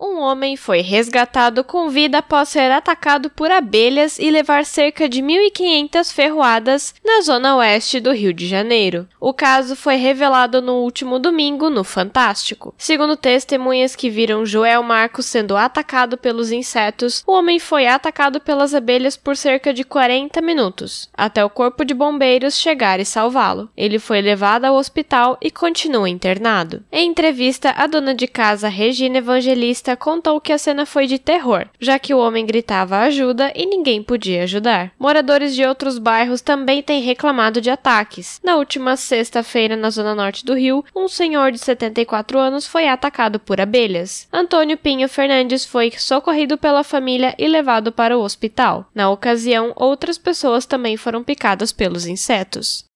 um homem foi resgatado com vida após ser atacado por abelhas e levar cerca de 1.500 ferroadas na zona oeste do Rio de Janeiro. O caso foi revelado no último domingo no Fantástico. Segundo testemunhas que viram Joel Marcos sendo atacado pelos insetos, o homem foi atacado pelas abelhas por cerca de 40 minutos, até o corpo de bombeiros chegar e salvá-lo. Ele foi levado ao hospital e continua internado. Em entrevista, a dona de casa Regina Evangelista jornalista contou que a cena foi de terror, já que o homem gritava ajuda e ninguém podia ajudar. Moradores de outros bairros também têm reclamado de ataques. Na última sexta-feira, na zona norte do Rio, um senhor de 74 anos foi atacado por abelhas. Antônio Pinho Fernandes foi socorrido pela família e levado para o hospital. Na ocasião, outras pessoas também foram picadas pelos insetos.